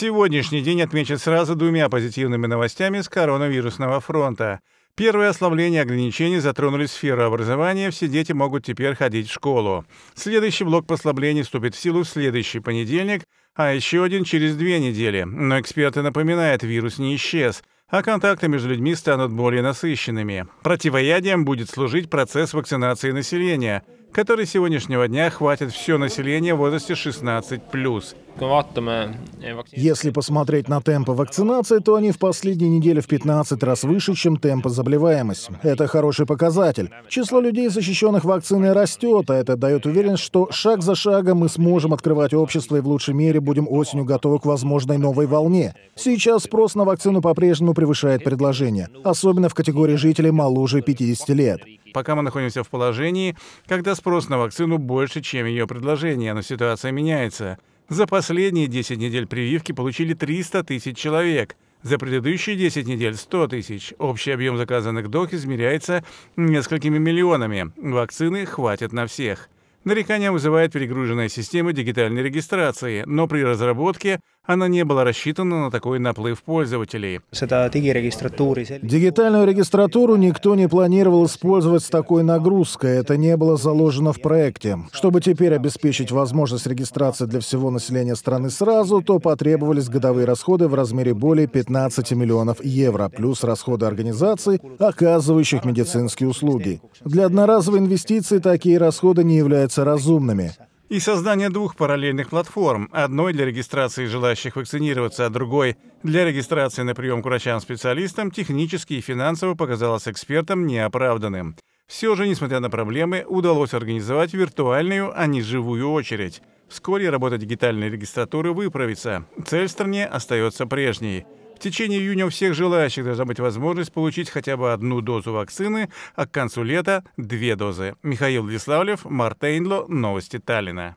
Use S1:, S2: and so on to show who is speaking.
S1: Сегодняшний день отмечен сразу двумя позитивными новостями с коронавирусного фронта. Первое ослабление ограничений затронули сферу образования, все дети могут теперь ходить в школу. Следующий блок послаблений вступит в силу в следующий понедельник, а еще один через две недели. Но эксперты напоминают, вирус не исчез, а контакты между людьми станут более насыщенными. Противоядием будет служить процесс вакцинации населения – который сегодняшнего дня хватит все население в возрасте 16+. Э,
S2: Если посмотреть на темпы вакцинации, то они в последние недели в 15 раз выше, чем темпы заболеваемости. Это хороший показатель. Число людей, защищенных вакциной, растет, а это дает уверенность, что шаг за шагом мы сможем открывать общество и в лучшей мере будем осенью готовы к возможной новой волне. Сейчас спрос на вакцину по-прежнему превышает предложение, особенно в категории жителей моложе 50 лет.
S1: Пока мы находимся в положении, когда спрос на вакцину больше, чем ее предложение, но ситуация меняется. За последние 10 недель прививки получили 300 тысяч человек – за предыдущие 10 недель 100 тысяч. Общий объем заказанных доз измеряется несколькими миллионами. Вакцины хватит на всех. Нарекания вызывает перегруженная система дигитальной регистрации, но при разработке она не была рассчитана на такой наплыв пользователей. Дигитальную
S2: регистратуру никто не планировал использовать с такой нагрузкой. Это не было заложено в проекте. Чтобы теперь обеспечить возможность регистрации для всего населения страны сразу, то потребовались годовые расходы в размере более 15 миллионов евро, плюс расходы организаций, оказывающих медицинские услуги. Для одноразовой инвестиции такие расходы не являются разумными
S1: и создание двух параллельных платформ, одной для регистрации желающих вакцинироваться, а другой для регистрации на прием к врачам-специалистам, технически и финансово показалось экспертам неоправданным. Все же, несмотря на проблемы, удалось организовать виртуальную, а не живую очередь. Вскоре работа дигитальной регистратуры выправится. Цель стране остается прежней. В течение июня у всех желающих должна быть возможность получить хотя бы одну дозу вакцины, а к концу лета – две дозы. Михаил Веславлев, Мартейнло, Новости Таллина.